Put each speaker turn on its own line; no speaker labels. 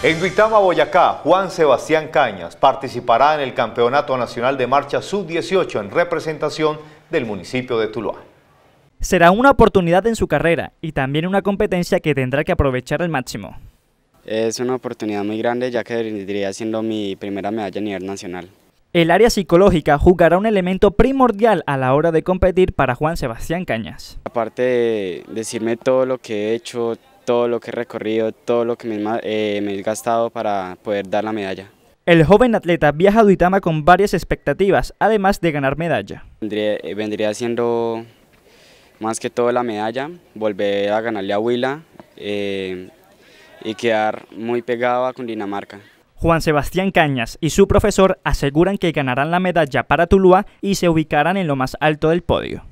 En Duitama, Boyacá, Juan Sebastián Cañas participará en el Campeonato Nacional de Marcha Sub-18 en representación del municipio de Tuluá.
Será una oportunidad en su carrera y también una competencia que tendrá que aprovechar al máximo.
Es una oportunidad muy grande ya que vendría siendo mi primera medalla a nivel nacional.
El área psicológica jugará un elemento primordial a la hora de competir para Juan Sebastián
Cañas. Aparte de decirme todo lo que he hecho, todo lo que he recorrido, todo lo que eh, me, he gastado para poder dar la medalla.
El joven atleta viaja a Duitama con varias expectativas, además de ganar medalla.
Vendría, eh, siendo más que todo la medalla, volver a ganarle a Huila eh, y quedar muy pegado con Dinamarca.
Juan Sebastián Cañas y su profesor aseguran que ganarán la medalla para Tuluá y se ubicarán en lo más alto del podio.